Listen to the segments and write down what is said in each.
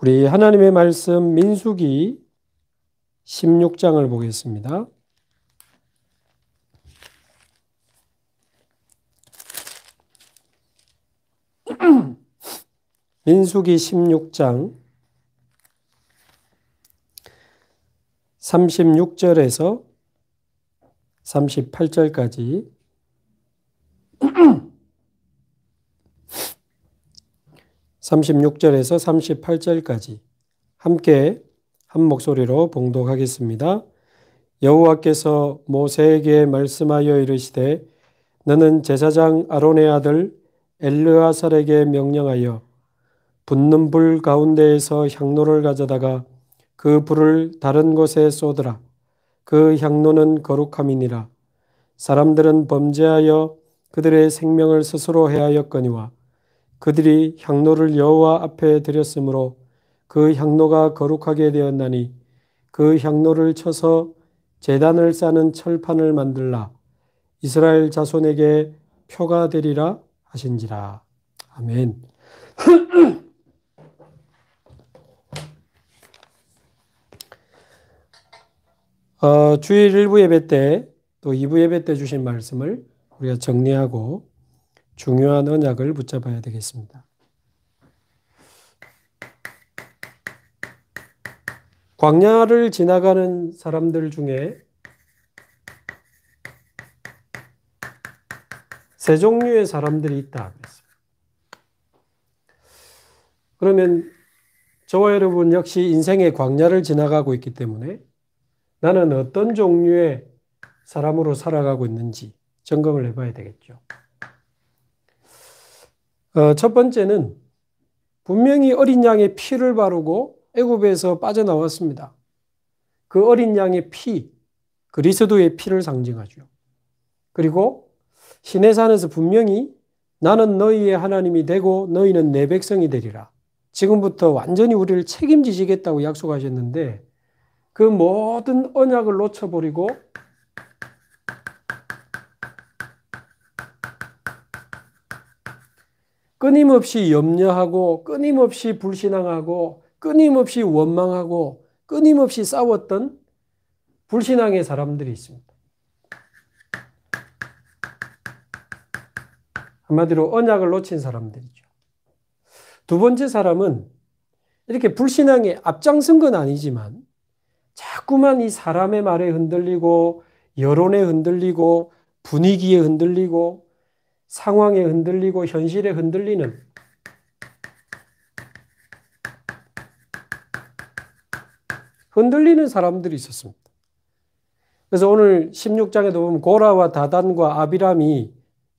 우리 하나님의 말씀 민수기 16장을 보겠습니다. 민수기 16장 36절에서 38절까지 36절에서 38절까지 함께 한 목소리로 봉독하겠습니다. 여호와께서 모세에게 말씀하여 이르시되 너는 제사장 아론의 아들 엘르아살에게 명령하여 붙는 불 가운데에서 향로를 가져다가 그 불을 다른 곳에 쏟으라. 그 향로는 거룩함이니라. 사람들은 범죄하여 그들의 생명을 스스로 해하였거니와 그들이 향로를 여호와 앞에 드렸으므로 그 향로가 거룩하게 되었나니 그 향로를 쳐서 재단을 싸는 철판을 만들라 이스라엘 자손에게 표가 되리라 하신지라 아멘. 어, 주일 1부 예배 때 또 2부 예배 때 주신 말씀을 우리가 정리하고 중요한 언약을 붙잡아야 되겠습니다. 광야를 지나가는 사람들 중에 세 종류의 사람들이 있다 그러면 저와 여러분 역시 인생의 광야를 지나가고 있기 때문에 나는 어떤 종류의 사람으로 살아가고 있는지 점검을 해봐야 되겠죠. 어, 첫 번째는 분명히 어린 양의 피를 바르고 애굽에서 빠져나왔습니다. 그 어린 양의 피, 그리스도의 피를 상징하죠. 그리고 시내산에서 분명히 나는 너희의 하나님이 되고 너희는 내 백성이 되리라. 지금부터 완전히 우리를 책임지시겠다고 약속하셨는데 그 모든 언약을 놓쳐버리고 끊임없이 염려하고 끊임없이 불신앙하고 끊임없이 원망하고 끊임없이 싸웠던 불신앙의 사람들이 있습니다. 한마디로 언약을 놓친 사람들이죠. 두 번째 사람은 이렇게 불신앙에 앞장선 건 아니지만 자꾸만 이 사람의 말에 흔들리고 여론에 흔들리고 분위기에 흔들리고 상황에 흔들리고 현실에 흔들리는 흔들리는 사람들이 있었습니다. 그래서 오늘 16장에도 보면 고라와 다단과 아비람이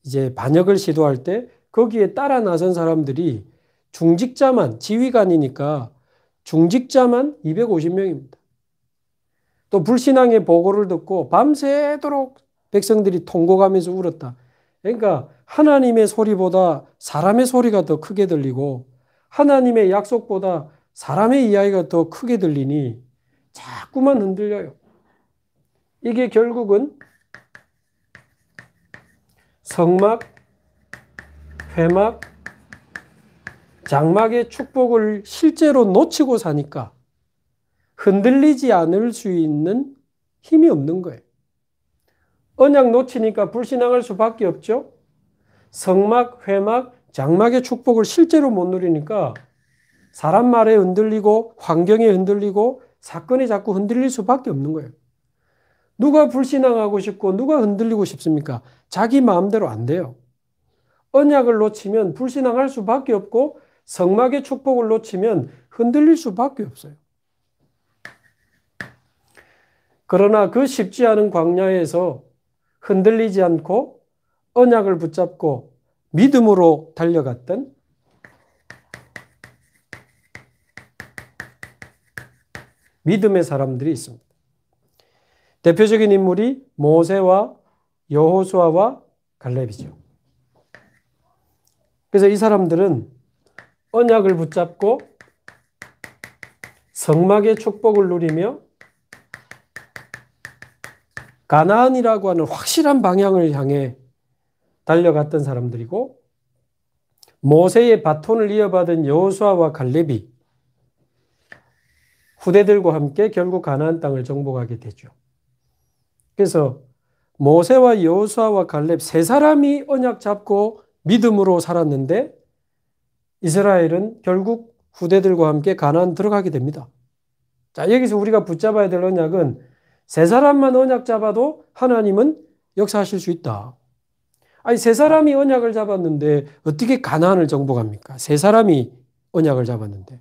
이제 반역을 시도할 때 거기에 따라 나선 사람들이 중직자만 지휘관이니까 중직자만 250명입니다. 또 불신앙의 보고를 듣고 밤새도록 백성들이 통곡하면서 울었다. 그러니까 하나님의 소리보다 사람의 소리가 더 크게 들리고 하나님의 약속보다 사람의 이야기가 더 크게 들리니 자꾸만 흔들려요. 이게 결국은 성막, 회막, 장막의 축복을 실제로 놓치고 사니까 흔들리지 않을 수 있는 힘이 없는 거예요. 언약 놓치니까 불신앙할 수밖에 없죠. 성막, 회막, 장막의 축복을 실제로 못 누리니까 사람 말에 흔들리고 환경에 흔들리고 사건이 자꾸 흔들릴 수밖에 없는 거예요. 누가 불신앙하고 싶고 누가 흔들리고 싶습니까? 자기 마음대로 안 돼요. 언약을 놓치면 불신앙할 수밖에 없고 성막의 축복을 놓치면 흔들릴 수밖에 없어요. 그러나 그 쉽지 않은 광야에서 흔들리지 않고 언약을 붙잡고 믿음으로 달려갔던 믿음의 사람들이 있습니다. 대표적인 인물이 모세와 여호수아와 갈렙이죠. 그래서 이 사람들은 언약을 붙잡고 성막의 축복을 누리며 가나안이라고 하는 확실한 방향을 향해 달려갔던 사람들이고 모세의 바톤을 이어받은 여호수아와 갈렙이 후대들과 함께 결국 가나안 땅을 정복하게 되죠. 그래서 모세와 여호수아와 갈렙 세 사람이 언약 잡고 믿음으로 살았는데 이스라엘은 결국 후대들과 함께 가나안 들어가게 됩니다. 자, 여기서 우리가 붙잡아야 될 언약은 세 사람만 언약 잡아도 하나님은 역사하실 수 있다. 아니 세 사람이 언약을 잡았는데 어떻게 가난을 정복합니까? 세 사람이 언약을 잡았는데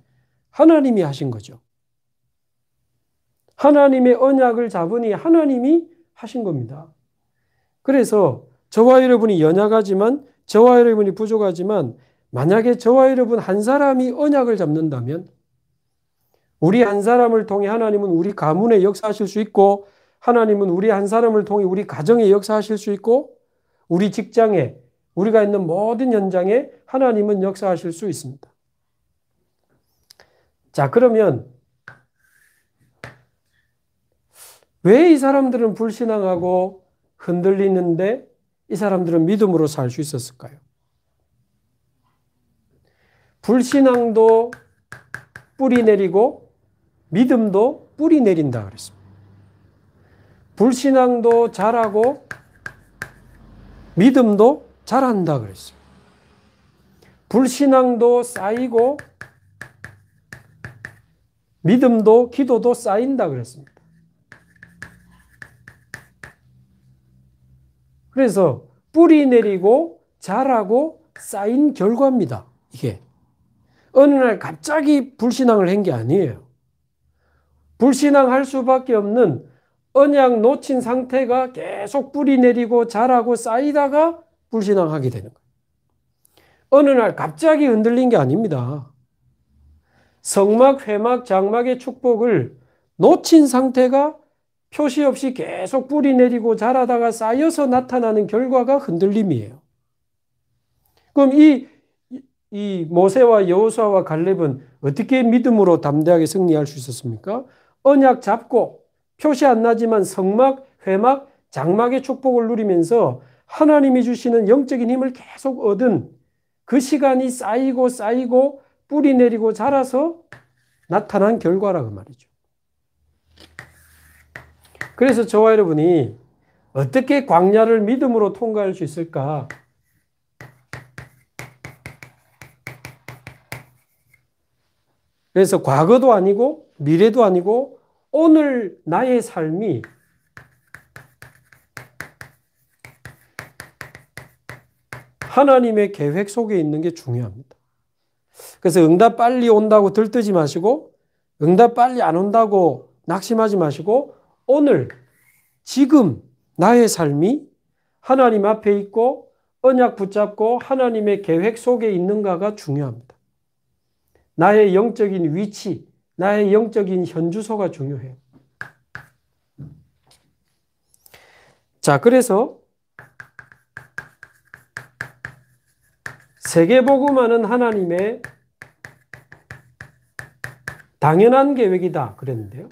하나님이 하신 거죠. 하나님의 언약을 잡으니 하나님이 하신 겁니다. 그래서 저와 여러분이 연약하지만 저와 여러분이 부족하지만 만약에 저와 여러분 한 사람이 언약을 잡는다면 우리 한 사람을 통해 하나님은 우리 가문에 역사하실 수 있고 하나님은 우리 한 사람을 통해 우리 가정에 역사하실 수 있고 우리 직장에 우리가 있는 모든 현장에 하나님은 역사하실 수 있습니다. 자, 그러면 왜 이 사람들은 불신앙하고 흔들리는데 이 사람들은 믿음으로 살 수 있었을까요? 불신앙도 뿌리 내리고 믿음도 뿌리 내린다 그랬습니다. 불신앙도 자라고 믿음도 자란다 그랬어요. 불신앙도 쌓이고 믿음도 기도도 쌓인다 그랬습니다. 그래서 뿌리 내리고 자라고 쌓인 결과입니다. 이게 어느 날 갑자기 불신앙을 한 게 아니에요. 불신앙할 수밖에 없는 언약 놓친 상태가 계속 뿌리 내리고 자라고 쌓이다가 불신앙하게 되는 거예요. 어느 날 갑자기 흔들린 게 아닙니다. 성막, 회막, 장막의 축복을 놓친 상태가 표시 없이 계속 뿌리 내리고 자라다가 쌓여서 나타나는 결과가 흔들림이에요. 그럼 이, 이 모세와 여호수아와 갈렙은 어떻게 믿음으로 담대하게 승리할 수 있었습니까? 언약 잡고 표시 안 나지만 성막, 회막, 장막의 축복을 누리면서 하나님이 주시는 영적인 힘을 계속 얻은 그 시간이 쌓이고 쌓이고 뿌리 내리고 자라서 나타난 결과라고 그 말이죠. 그래서 저와 여러분이 어떻게 광야를 믿음으로 통과할 수 있을까? 그래서 과거도 아니고 미래도 아니고 오늘 나의 삶이 하나님의 계획 속에 있는 게 중요합니다. 그래서 응답 빨리 온다고 들뜨지 마시고 응답 빨리 안 온다고 낙심하지 마시고 오늘 지금 나의 삶이 하나님 앞에 있고 언약 붙잡고 하나님의 계획 속에 있는가가 중요합니다. 나의 영적인 위치, 나의 영적인 현주소가 중요해. 자, 그래서 세계복음화는 하나님의 당연한 계획이다 그랬는데요.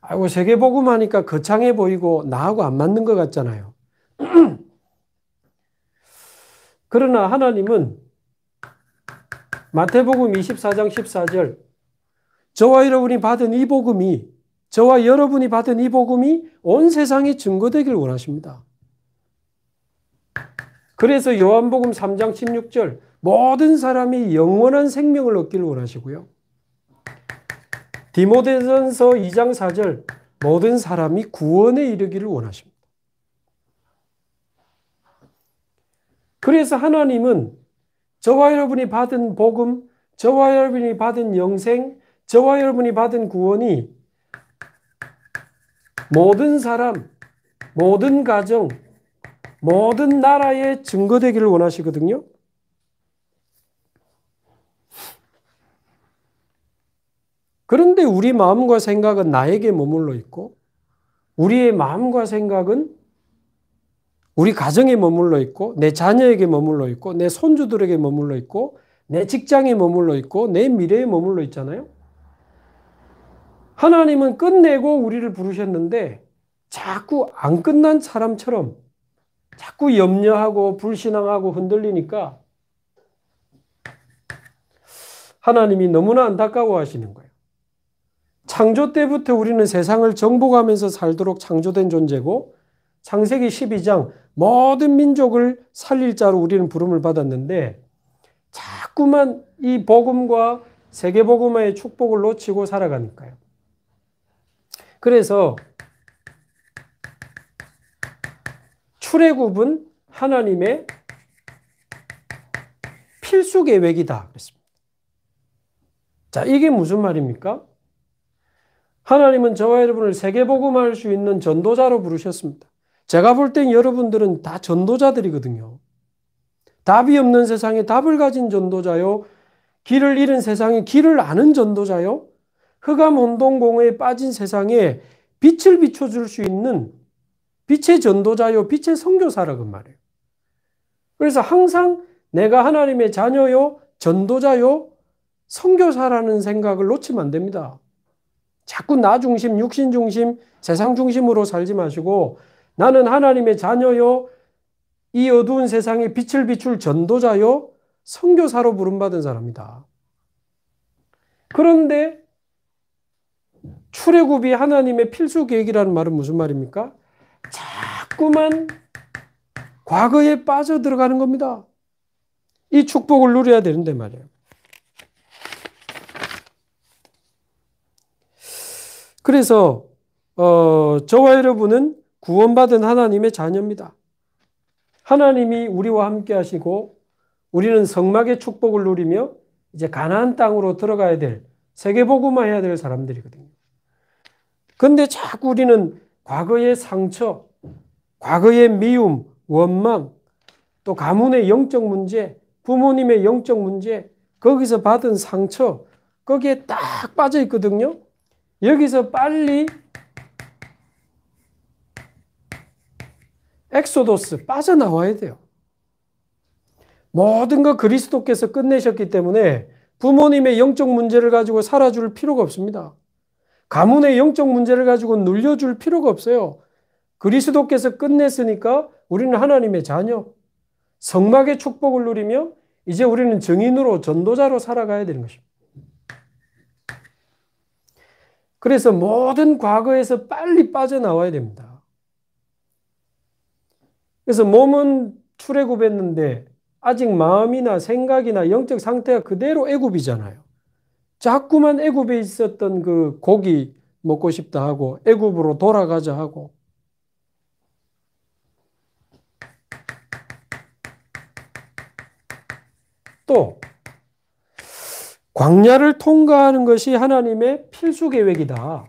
아이고 세계복음화니까 거창해 보이고 나하고 안 맞는 것 같잖아요. 그러나 하나님은 마태복음 24장 14절 저와 여러분이 받은 이 복음이 저와 여러분이 받은 이 복음이 온 세상에 증거되길 원하십니다. 그래서 요한복음 3장 16절 모든 사람이 영원한 생명을 얻길 원하시고요. 디모데전서 2장 4절 모든 사람이 구원에 이르기를 원하십니다. 그래서 하나님은 저와 여러분이 받은 복음, 저와 여러분이 받은 영생, 저와 여러분이 받은 구원이 모든 사람, 모든 가정, 모든 나라에 증거되기를 원하시거든요. 그런데 우리 마음과 생각은 나에게 머물러 있고, 우리의 마음과 생각은 우리 가정에 머물러 있고, 내 자녀에게 머물러 있고, 내 손주들에게 머물러 있고, 내 직장에 머물러 있고, 내 미래에 머물러 있잖아요. 하나님은 끝내고 우리를 부르셨는데 자꾸 안 끝난 사람처럼 자꾸 염려하고 불신앙하고 흔들리니까 하나님이 너무나 안타까워 하시는 거예요. 창조 때부터 우리는 세상을 정복하면서 살도록 창조된 존재고 창세기 12장 모든 민족을 살릴 자로 우리는 부름을 받았는데 자꾸만 이 복음과 세계 복음의 축복을 놓치고 살아가니까요. 그래서 출애굽은 하나님의 필수 계획이다 그랬습니다. 자, 이게 무슨 말입니까? 하나님은 저와 여러분을 세계복음할 수 있는 전도자로 부르셨습니다. 제가 볼 땐 여러분들은 다 전도자들이거든요. 답이 없는 세상에 답을 가진 전도자요. 길을 잃은 세상에 길을 아는 전도자요. 흑암 혼동공에 빠진 세상에 빛을 비춰줄 수 있는 빛의 전도자요, 빛의 성교사라고 말해요. 그래서 항상 내가 하나님의 자녀요, 전도자요, 성교사라는 생각을 놓치면 안 됩니다. 자꾸 나 중심, 육신 중심, 세상 중심으로 살지 마시고 나는 하나님의 자녀요, 이 어두운 세상에 빛을 비출 전도자요, 성교사로 부름받은 사람이다. 그런데 출애굽이 하나님의 필수 계획이라는 말은 무슨 말입니까? 자꾸만 과거에 빠져 들어가는 겁니다. 이 축복을 누려야 되는데 말이에요. 그래서 어, 저와 여러분은 구원받은 하나님의 자녀입니다. 하나님이 우리와 함께 하시고 우리는 성막의 축복을 누리며 이제 가나안 땅으로 들어가야 될 세계복음화 해야 될 사람들이거든요. 근데 자꾸 우리는 과거의 상처, 과거의 미움, 원망, 또 가문의 영적 문제, 부모님의 영적 문제, 거기서 받은 상처, 거기에 딱 빠져 있거든요. 여기서 빨리 엑소도스 빠져나와야 돼요. 모든 거 그리스도께서 끝내셨기 때문에 부모님의 영적 문제를 가지고 살아줄 필요가 없습니다. 가문의 영적 문제를 가지고 눌려줄 필요가 없어요. 그리스도께서 끝냈으니까 우리는 하나님의 자녀, 성막의 축복을 누리며 이제 우리는 정인으로 전도자로 살아가야 되는 것입니다. 그래서 모든 과거에서 빨리 빠져나와야 됩니다. 그래서 몸은 출애굽했는데 아직 마음이나 생각이나 영적 상태가 그대로 애굽이잖아요. 자꾸만 애굽에 있었던 그 고기 먹고 싶다 하고 애굽으로 돌아가자 하고 또 광야를 통과하는 것이 하나님의 필수 계획이다.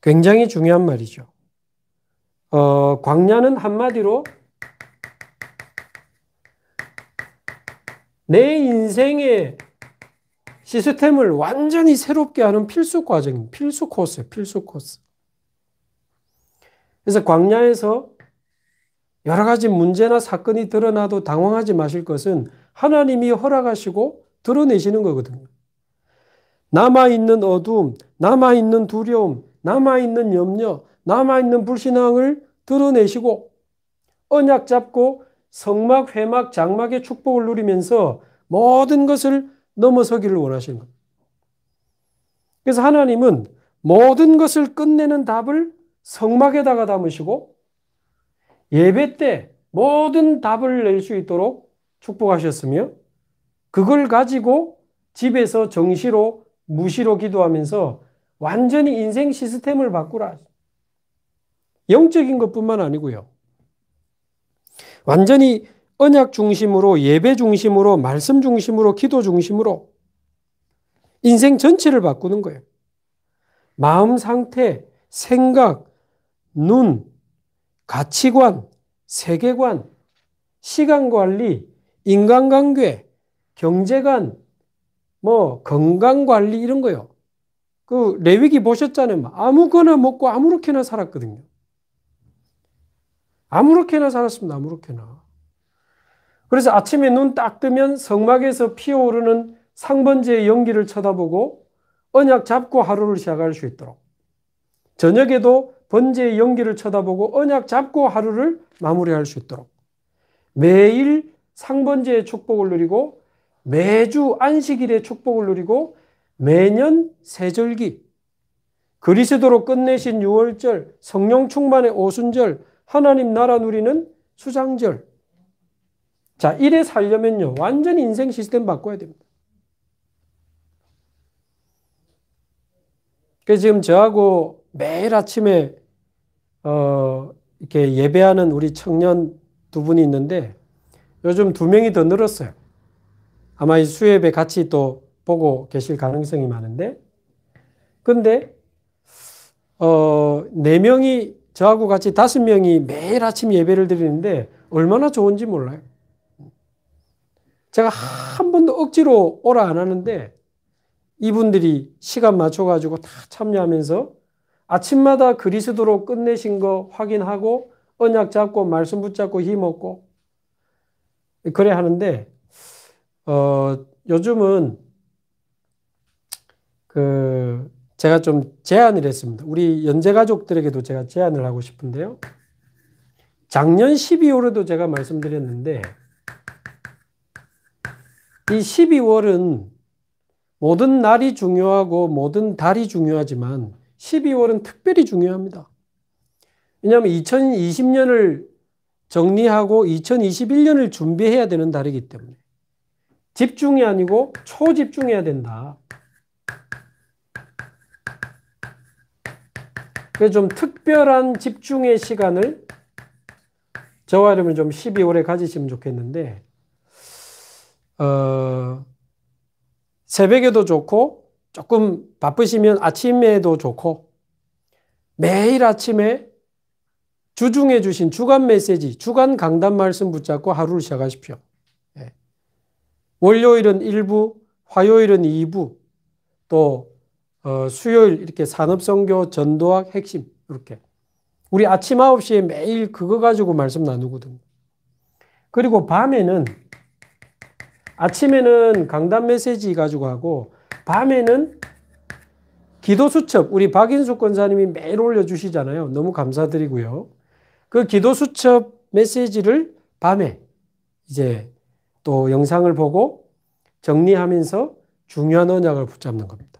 굉장히 중요한 말이죠. 어, 광야는 한마디로 내 인생의 시스템을 완전히 새롭게 하는 필수 과정입니다. 필수 코스예요. 필수 코스. 그래서 광야에서 여러 가지 문제나 사건이 드러나도 당황하지 마실 것은 하나님이 허락하시고 드러내시는 거거든요. 남아있는 어둠, 남아있는 두려움, 남아있는 염려, 남아있는 불신앙을 드러내시고 언약 잡고 성막, 회막, 장막의 축복을 누리면서 모든 것을 넘어서기를 원하시는 겁니다. 그래서 하나님은 모든 것을 끝내는 답을 성막에다가 담으시고 예배 때 모든 답을 낼 수 있도록 축복하셨으며 그걸 가지고 집에서 정시로 무시로 기도하면서 완전히 인생 시스템을 바꾸라. 영적인 것뿐만 아니고요. 완전히 언약 중심으로 예배 중심으로 말씀 중심으로 기도 중심으로 인생 전체를 바꾸는 거예요. 마음 상태, 생각, 눈, 가치관, 세계관, 시간 관리, 인간관계, 경제관, 뭐 건강 관리 이런 거요. 그 레위기 보셨잖아요. 아무거나 먹고 아무렇게나 살았거든요. 아무렇게나 살았습니다. 아무렇게나. 그래서 아침에 눈 딱 뜨면 성막에서 피어오르는 상번지의 연기를 쳐다보고 언약 잡고 하루를 시작할 수 있도록 저녁에도 번제의 연기를 쳐다보고 언약 잡고 하루를 마무리할 수 있도록 매일 상번제의 축복을 누리고 매주 안식일의 축복을 누리고 매년 세절기 그리스도로 끝내신 6월절 성령 충만의 오순절 하나님 나라 누리는 수장절. 자, 이래 살려면요. 완전 인생 시스템 바꿔야 됩니다. 그 지금 저하고 매일 아침에, 어, 이렇게 예배하는 우리 청년 두 분이 있는데 요즘 두 명이 더 늘었어요. 아마 이 수협에 같이 또 보고 계실 가능성이 많은데. 근데, 어, 네 명이 저하고 같이 다섯 명이 매일 아침 예배를 드리는데 얼마나 좋은지 몰라요. 제가 한 번도 억지로 오라 안 하는데 이분들이 시간 맞춰가지고 다 참여하면서 아침마다 그리스도로 끝내신 거 확인하고 언약 잡고 말씀 붙잡고 힘 얻고 그래 하는데 어 요즘은 그 제가 좀 제안을 했습니다. 우리 연재 가족들에게도 제가 제안을 하고 싶은데요. 작년 12월에도 제가 말씀드렸는데 이 12월은 모든 날이 중요하고 모든 달이 중요하지만 12월은 특별히 중요합니다. 왜냐하면 2020년을 정리하고 2021년을 준비해야 되는 달이기 때문에 집중이 아니고 초집중해야 된다. 그래서 좀 특별한 집중의 시간을 저와 여러분 좀 12월에 가지시면 좋겠는데, 어, 새벽에도 좋고, 조금 바쁘시면 아침에도 좋고, 매일 아침에 주중에 주신 주간 메시지, 주간 강단 말씀 붙잡고 하루를 시작하십시오. 예. 월요일은 1부, 화요일은 2부, 또 어, 수요일 이렇게 산업성교 전도학 핵심 이렇게 우리 아침 9시에 매일 그거 가지고 말씀 나누거든요. 그리고 밤에는 아침에는 강단 메시지 가지고 하고 밤에는 기도 수첩 우리 박인숙 권사님이 매일 올려주시잖아요. 너무 감사드리고요. 그 기도 수첩 메시지를 밤에 이제 또 영상을 보고 정리하면서 중요한 언약을 붙잡는 겁니다.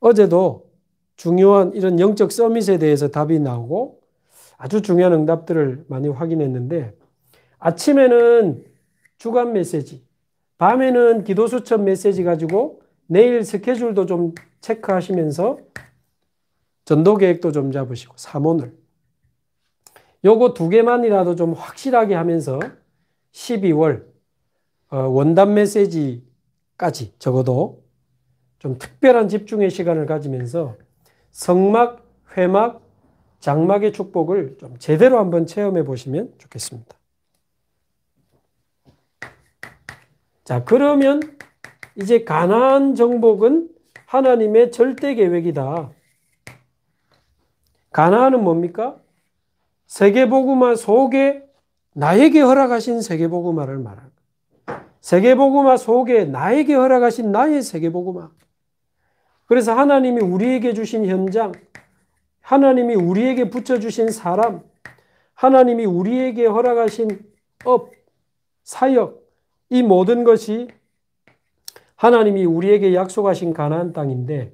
어제도 중요한 이런 영적 서밋에 대해서 답이 나오고 아주 중요한 응답들을 많이 확인했는데 아침에는 주간 메시지, 밤에는 기도수첩 메시지 가지고 내일 스케줄도 좀 체크하시면서 전도 계획도 좀 잡으시고 사모을 요거 두 개만이라도 좀 확실하게 하면서 12월 어, 원단 메시지까지 적어도 좀 특별한 집중의 시간을 가지면서 성막, 회막, 장막의 축복을 좀 제대로 한번 체험해 보시면 좋겠습니다. 자, 그러면 이제 가나안 정복은 하나님의 절대 계획이다. 가나안은 뭡니까? 세계보구마 속에 나에게 허락하신 세계보구마를 말하는 세계보구마 속에 나에게 허락하신 나의 세계보구마. 그래서 하나님이 우리에게 주신 현장, 하나님이 우리에게 붙여주신 사람, 하나님이 우리에게 허락하신 업, 사역, 이 모든 것이 하나님이 우리에게 약속하신 가나안 땅인데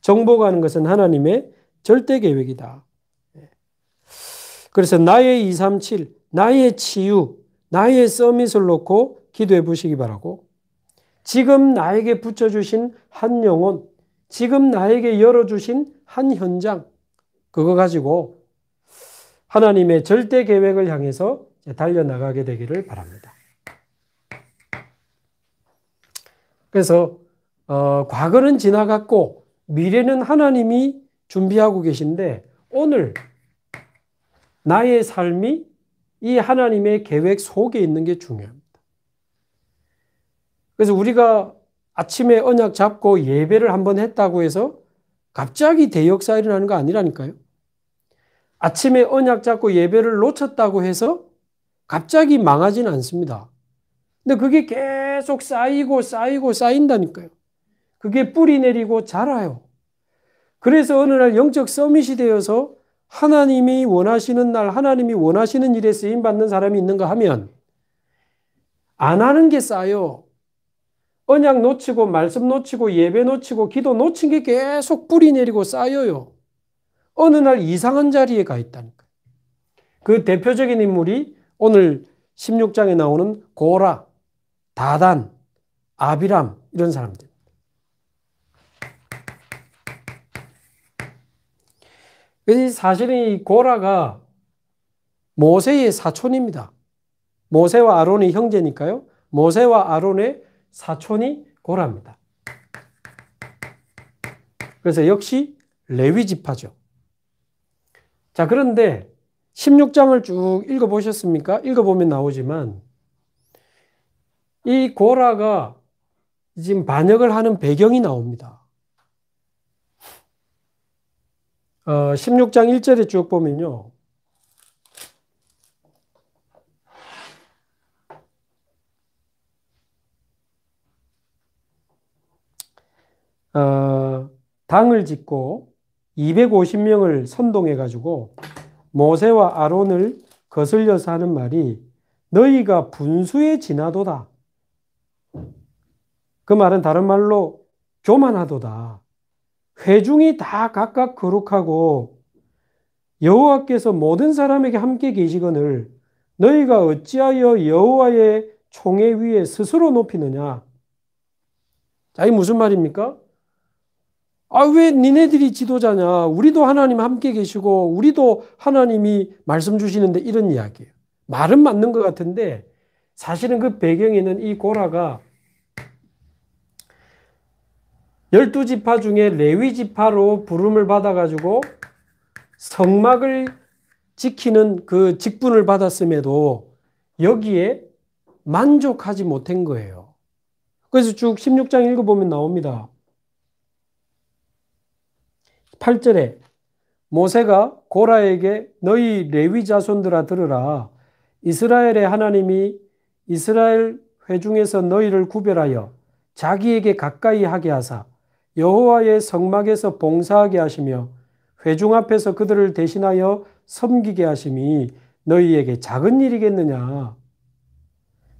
정복하는 것은 하나님의 절대 계획이다. 그래서 나의 237, 나의 치유, 나의 서밋을 놓고 기도해 보시기 바라고 지금 나에게 붙여주신 한 영혼, 지금 나에게 열어주신 한 현장, 그거 가지고 하나님의 절대 계획을 향해서 달려나가게 되기를 바랍니다. 그래서, 어, 과거는 지나갔고, 미래는 하나님이 준비하고 계신데, 오늘 나의 삶이 이 하나님의 계획 속에 있는 게 중요합니다. 그래서 우리가 아침에 언약 잡고 예배를 한번 했다고 해서 갑자기 대역사 일어나는 거 아니라니까요. 아침에 언약 잡고 예배를 놓쳤다고 해서 갑자기 망하진 않습니다. 근데 그게 계속 쌓이고 쌓이고 쌓인다니까요. 그게 뿌리 내리고 자라요. 그래서 어느 날 영적 서밋이 되어서 하나님이 원하시는 날, 하나님이 원하시는 일에 쓰임 받는 사람이 있는가 하면 안 하는 게 쌓여. 언약 놓치고 말씀 놓치고 예배 놓치고 기도 놓친 게 계속 뿌리 내리고 쌓여요. 어느 날 이상한 자리에 가 있다니까. 그 대표적인 인물이 오늘 16장에 나오는 고라, 다단, 아비람 이런 사람들. 사실은 이 고라가 모세의 사촌입니다. 모세와 아론의 형제니까요. 모세와 아론의 사촌이 고라입니다. 그래서 역시 레위 지파죠. 자, 그런데 16장을 쭉 읽어 보셨습니까? 읽어 보면 나오지만 이 고라가 지금 반역을 하는 배경이 나옵니다. 어, 16장 1절에 쭉 보면요. 어, 당을 짓고 250명을 선동해 가지고 모세와 아론을 거슬려서 하는 말이 너희가 분수에 지나도다. 그 말은 다른 말로 교만하도다. 회중이 다 각각 거룩하고 여호와께서 모든 사람에게 함께 계시거늘 너희가 어찌하여 여호와의 총에 위에 스스로 높이느냐? 자, 이 무슨 말입니까? 아, 왜 니네들이 지도자냐? 우리도 하나님 함께 계시고, 우리도 하나님이 말씀 주시는데 이런 이야기예요. 말은 맞는 것 같은데, 사실은 그 배경에는 이 고라가 열두 지파 중에 레위 지파로 부름을 받아가지고 성막을 지키는 그 직분을 받았음에도 여기에 만족하지 못한 거예요. 그래서 쭉 16장 읽어보면 나옵니다. 8절에 모세가 고라에게 너희 레위 자손들아 들으라 이스라엘의 하나님이 이스라엘 회중에서 너희를 구별하여 자기에게 가까이 하게 하사 여호와의 성막에서 봉사하게 하시며 회중 앞에서 그들을 대신하여 섬기게 하심이 너희에게 작은 일이겠느냐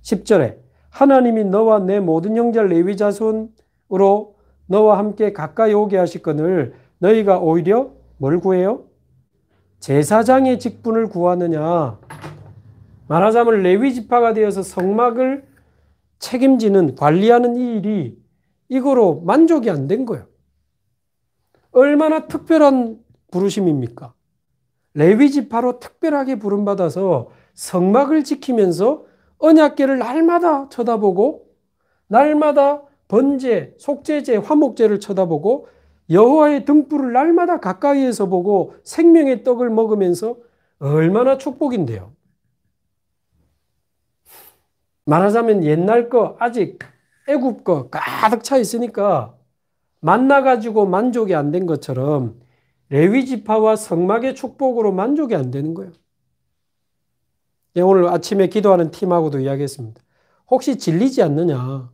10절에 하나님이 너와 내 모든 형제 레위 자손으로 너와 함께 가까이 오게 하실 것을 너희가 오히려 뭘 구해요? 제사장의 직분을 구하느냐? 말하자면 레위 지파가 되어서 성막을 책임지는 관리하는 이 일이 이거로 만족이 안 된 거예요. 얼마나 특별한 부르심입니까? 레위 지파로 특별하게 부름 받아서 성막을 지키면서 언약궤를 날마다 쳐다보고 날마다 번제, 속죄제, 화목제를 쳐다보고 여호와의 등불을 날마다 가까이에서 보고 생명의 떡을 먹으면서 얼마나 축복인데요. 말하자면 옛날 거 아직 애굽 거 가득 차 있으니까 만나 가지고 만족이 안 된 것처럼 레위 지파와 성막의 축복으로 만족이 안 되는 거예요. 예, 오늘 아침에 기도하는 팀하고도 이야기했습니다. 혹시 질리지 않느냐?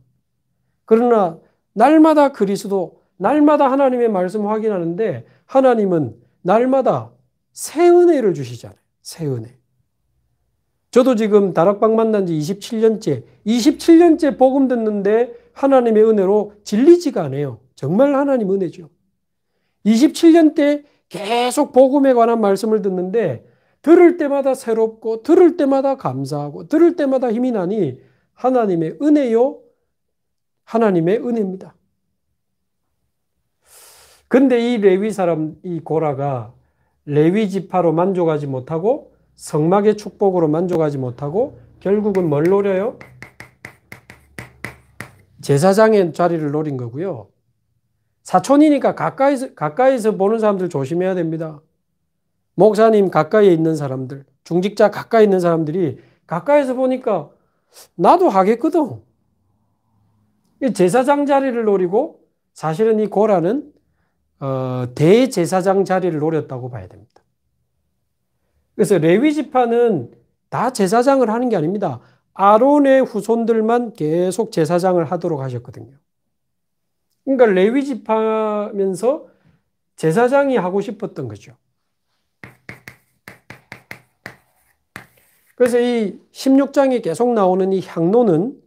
그러나 날마다 그리스도 날마다 하나님의 말씀 확인하는데 하나님은 날마다 새 은혜를 주시잖아요. 새 은혜. 저도 지금 다락방 만난 지 27년째, 27년째 복음 듣는데 하나님의 은혜로 질리지가 않아요. 정말 하나님 은혜죠. 27년 때 계속 복음에 관한 말씀을 듣는데 들을 때마다 새롭고 들을 때마다 감사하고 들을 때마다 힘이 나니 하나님의 은혜요. 하나님의 은혜입니다. 근데 이 레위 사람 이 고라가 레위 지파로 만족하지 못하고 성막의 축복으로 만족하지 못하고 결국은 뭘 노려요? 제사장의 자리를 노린 거고요. 사촌이니까 가까이서 가까이서 보는 사람들 조심해야 됩니다. 목사님 가까이에 있는 사람들, 중직자 가까이 있는 사람들이 가까이서 보니까 나도 하겠거든. 제사장 자리를 노리고 사실은 이 고라는 어, 대제사장 자리를 노렸다고 봐야 됩니다. 그래서 레위 지파는 다 제사장을 하는 게 아닙니다. 아론의 후손들만 계속 제사장을 하도록 하셨거든요. 그러니까 레위 지파면서 제사장이 하고 싶었던 거죠. 그래서 이 16장에 계속 나오는 이 향로는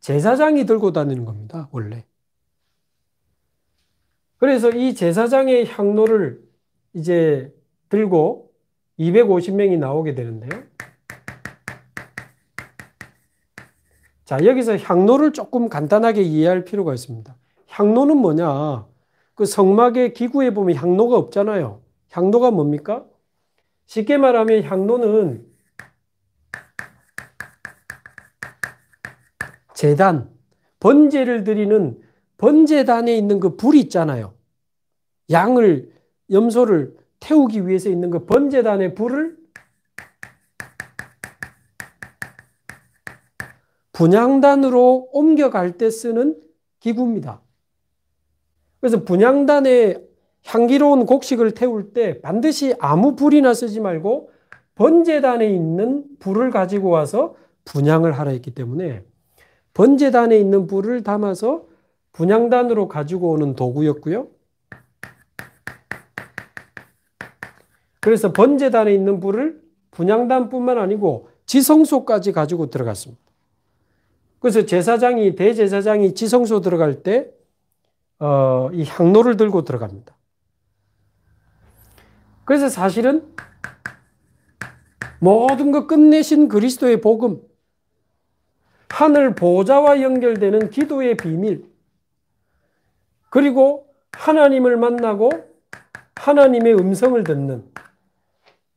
제사장이 들고 다니는 겁니다, 원래. 그래서 이 제사장의 향로를 이제 들고 250명이 나오게 되는데요. 자, 여기서 향로를 조금 간단하게 이해할 필요가 있습니다. 향로는 뭐냐? 그 성막의 기구에 보면 향로가 없잖아요. 향로가 뭡니까? 쉽게 말하면 향로는 재단, 번제를 드리는 번제단에 있는 그 불이 있잖아요. 양을 염소를 태우기 위해서 있는 그 번제단의 불을 분양단으로 옮겨갈 때 쓰는 기구입니다. 그래서 분양단에 향기로운 곡식을 태울 때 반드시 아무 불이나 쓰지 말고 번제단에 있는 불을 가지고 와서 분양을 하라 했기 때문에 번제단에 있는 불을 담아서 분양단으로 가지고 오는 도구였고요. 그래서 번제단에 있는 불을 분양단뿐만 아니고 지성소까지 가지고 들어갔습니다. 그래서 제사장이 대제사장이 지성소 들어갈 때 어, 이 향로를 들고 들어갑니다. 그래서 사실은 모든 것 끝내신 그리스도의 복음, 하늘 보좌와 연결되는 기도의 비밀, 그리고 하나님을 만나고 하나님의 음성을 듣는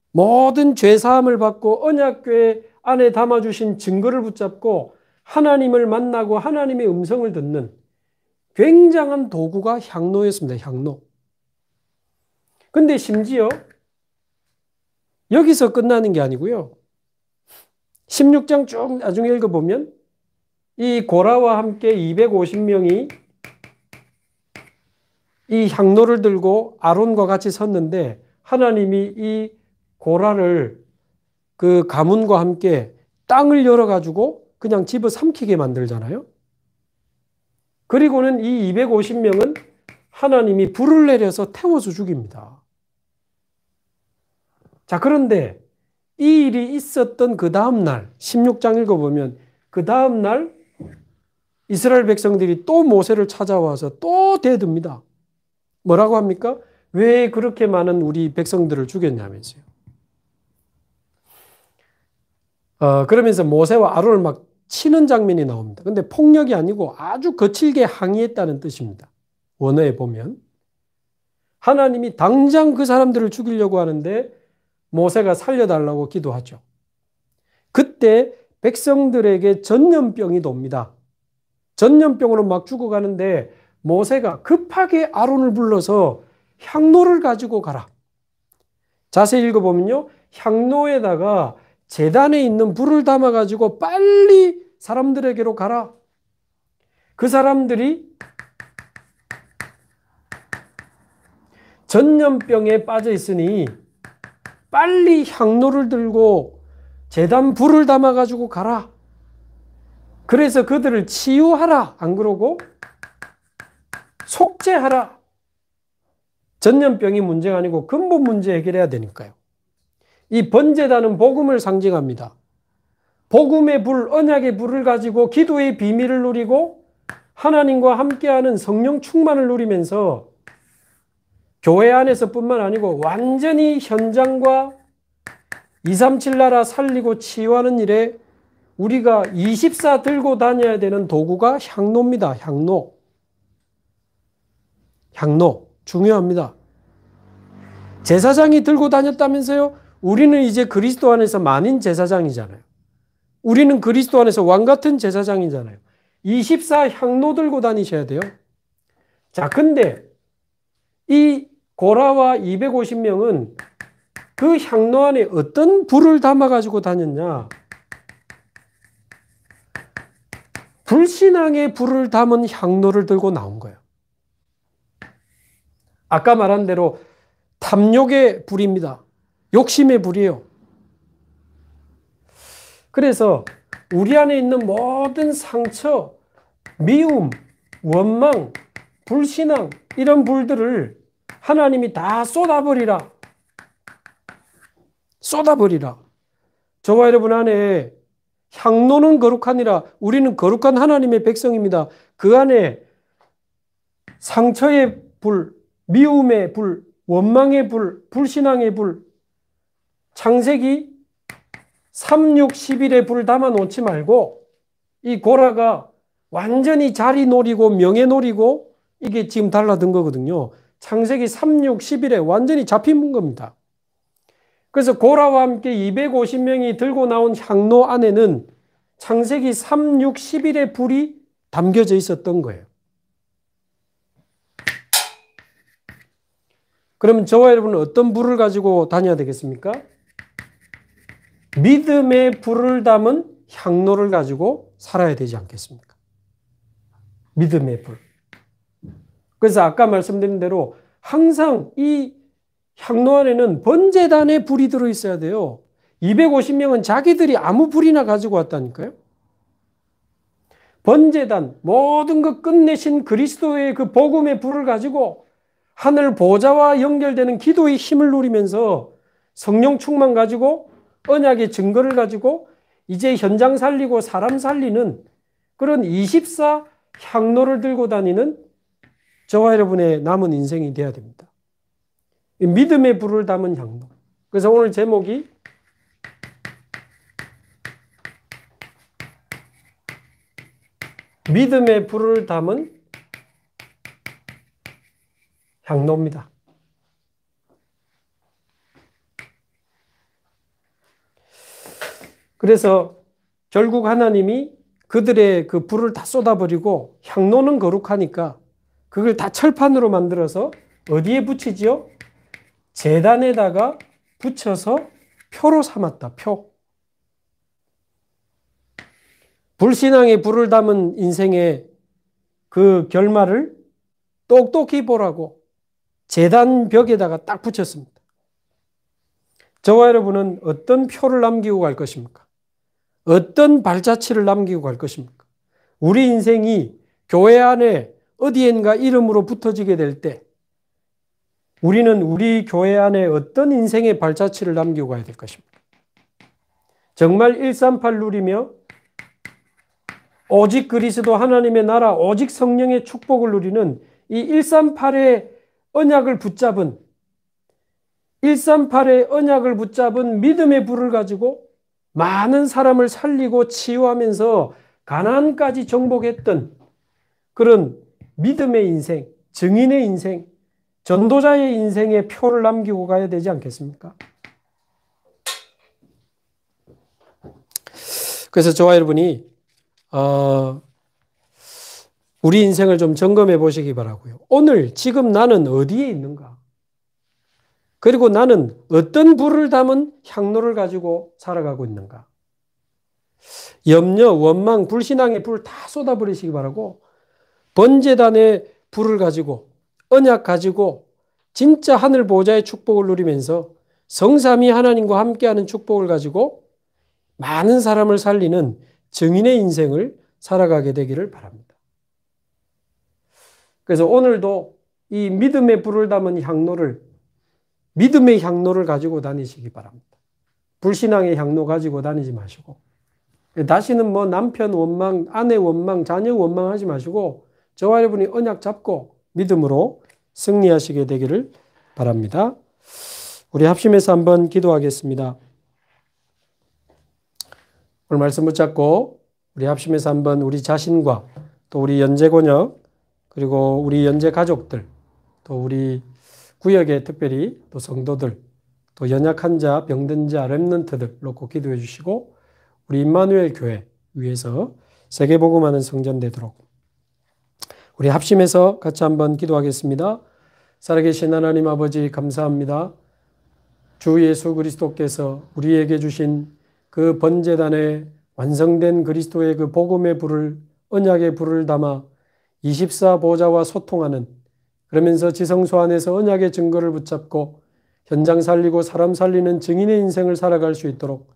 모든 죄사함을 받고 언약궤 안에 담아주신 증거를 붙잡고 하나님을 만나고 하나님의 음성을 듣는 굉장한 도구가 향로였습니다. 향로. 근데 심지어 여기서 끝나는 게 아니고요. 16장 쭉 나중에 읽어보면 이 고라와 함께 250명이 이 향로를 들고 아론과 같이 섰는데 하나님이 이 고라를 그 가문과 함께 땅을 열어가지고 그냥 집어 삼키게 만들잖아요. 그리고는 이 250명은 하나님이 불을 내려서 태워서 죽입니다. 자, 그런데 이 일이 있었던 그 다음날, 16장 읽어보면 그 다음날 이스라엘 백성들이 또 모세를 찾아와서 또 대듭니다. 뭐라고 합니까? 왜 그렇게 많은 우리 백성들을 죽였냐면서요. 어, 그러면서 모세와 아론을 막 치는 장면이 나옵니다. 근데 폭력이 아니고 아주 거칠게 항의했다는 뜻입니다. 원어에 보면. 하나님이 당장 그 사람들을 죽이려고 하는데 모세가 살려달라고 기도하죠. 그때 백성들에게 전염병이 돕니다. 전염병으로 막 죽어가는데 모세가 급하게 아론을 불러서 향로를 가지고 가라. 자세히 읽어보면요. 향로에다가 재단에 있는 불을 담아가지고 빨리 사람들에게로 가라. 그 사람들이 전염병에 빠져 있으니 빨리 향로를 들고 재단 불을 담아가지고 가라. 그래서 그들을 치유하라. 안 그러고 속죄하라. 전염병이 문제가 아니고 근본 문제 해결해야 되니까요. 이 번제단은 복음을 상징합니다. 복음의 불, 언약의 불을 가지고 기도의 비밀을 누리고 하나님과 함께하는 성령 충만을 누리면서 교회 안에서뿐만 아니고 완전히 현장과 237 나라 살리고 치유하는 일에 우리가 24 들고 다녀야 되는 도구가 향로입니다. 향로. 향로 중요합니다. 제사장이 들고 다녔다면서요? 우리는 이제 그리스도 안에서 만인 제사장이잖아요. 우리는 그리스도 안에서 왕 같은 제사장이잖아요. 24 향로 들고 다니셔야 돼요. 자, 근데 이 고라와 250명은 그 향로 안에 어떤 불을 담아가지고 다녔냐? 불신앙의 불을 담은 향로를 들고 나온 거예요. 아까 말한 대로 탐욕의 불입니다. 욕심의 불이에요. 그래서 우리 안에 있는 모든 상처, 미움, 원망, 불신앙, 이런 불들을 하나님이 다 쏟아버리라. 쏟아버리라. 저와 여러분 안에 향로는 거룩하니라 우리는 거룩한 하나님의 백성입니다. 그 안에 상처의 불, 미움의 불, 원망의 불, 불신앙의 불, 창세기 3, 6, 1 1의불 담아놓지 말고 이 고라가 완전히 자리 노리고 명예 노리고 이게 지금 달라든 거거든요. 창세기 3, 6, 1 1에 완전히 잡힌 겁니다. 그래서 고라와 함께 250명이 들고 나온 향로 안에는 창세기 3, 6, 1 1의 불이 담겨져 있었던 거예요. 그러면 저와 여러분은 어떤 불을 가지고 다녀야 되겠습니까? 믿음의 불을 담은 향로를 가지고 살아야 되지 않겠습니까? 믿음의 불. 그래서 아까 말씀드린 대로 항상 이 향로 안에는 번제단의 불이 들어 있어야 돼요. 250명은 자기들이 아무 불이나 가지고 왔다니까요. 번제단 모든 것 끝내신 그리스도의 그 복음의 불을 가지고 하늘 보좌와 연결되는 기도의 힘을 누리면서 성령 충만 가지고 언약의 증거를 가지고 이제 현장 살리고 사람 살리는 그런 24 향로를 들고 다니는 저와 여러분의 남은 인생이 되어야 됩니다. 믿음의 불을 담은 향로. 그래서 오늘 제목이 믿음의 불을 담은 향로입니다. 그래서 결국 하나님이 그들의 그 불을 다 쏟아버리고 향로는 거룩하니까 그걸 다 철판으로 만들어서 어디에 붙이지요? 재단에다가 붙여서 표로 삼았다. 표. 불신앙의 불을 담은 인생의 그 결말을 똑똑히 보라고 재단 벽에다가 딱 붙였습니다. 저와 여러분은 어떤 표를 남기고 갈 것입니까? 어떤 발자취를 남기고 갈 것입니까? 우리 인생이 교회 안에 어디엔가 이름으로 붙어지게 될 때 우리는 우리 교회 안에 어떤 인생의 발자취를 남기고 가야 될 것입니까? 정말 138 누리며 오직 그리스도 하나님의 나라, 오직 성령의 축복을 누리는 이 138의 언약을 붙잡은 138의 언약을 붙잡은 믿음의 불을 가지고 많은 사람을 살리고 치유하면서 가난까지 정복했던 그런 믿음의 인생, 증인의 인생, 전도자의 인생에 표를 남기고 가야 되지 않겠습니까? 그래서 저와 여러분이 어, 우리 인생을 좀 점검해 보시기 바라고요. 오늘 지금 나는 어디에 있는가? 그리고 나는 어떤 불을 담은 향로를 가지고 살아가고 있는가? 염려, 원망, 불신앙의 불다 쏟아버리시기 바라고 번제단의 불을 가지고 언약 가지고 진짜 하늘 보좌의 축복을 누리면서 성삼이 하나님과 함께하는 축복을 가지고 많은 사람을 살리는 증인의 인생을 살아가게 되기를 바랍니다. 그래서 오늘도 이 믿음의 불을 담은 향로를 믿음의 향로를 가지고 다니시기 바랍니다. 불신앙의 향로 가지고 다니지 마시고 다시는 뭐 남편 원망, 아내 원망, 자녀 원망하지 마시고 저와 여러분이 언약 잡고 믿음으로 승리하시게 되기를 바랍니다. 우리 합심해서 한번 기도하겠습니다. 오늘 말씀 붙잡고 우리 합심해서 한번 우리 자신과 또 우리 연재곤역 그리고 우리 연재 가족들, 또 우리 구역에 특별히 또 성도들, 또 연약한 자, 병든 자, 렘넌트들 놓고 기도해 주시고 우리 임마누엘 교회 위에서 세계복음하는 성전 되도록 우리 합심해서 같이 한번 기도하겠습니다. 살아계신 하나님 아버지 감사합니다. 주 예수 그리스도께서 우리에게 주신 그 번제단에 완성된 그리스도의 그 복음의 불을 언약의 불을 담아 24보좌와 소통하는 그러면서 지성소 안에서 언약의 증거를 붙잡고 현장 살리고 사람 살리는 증인의 인생을 살아갈 수 있도록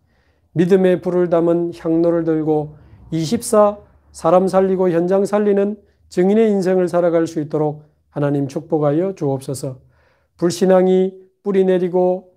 믿음의 불을 담은 향로를 들고 24 사람 살리고 현장 살리는 증인의 인생을 살아갈 수 있도록 하나님 축복하여 주옵소서. 불신앙이 뿌리 내리고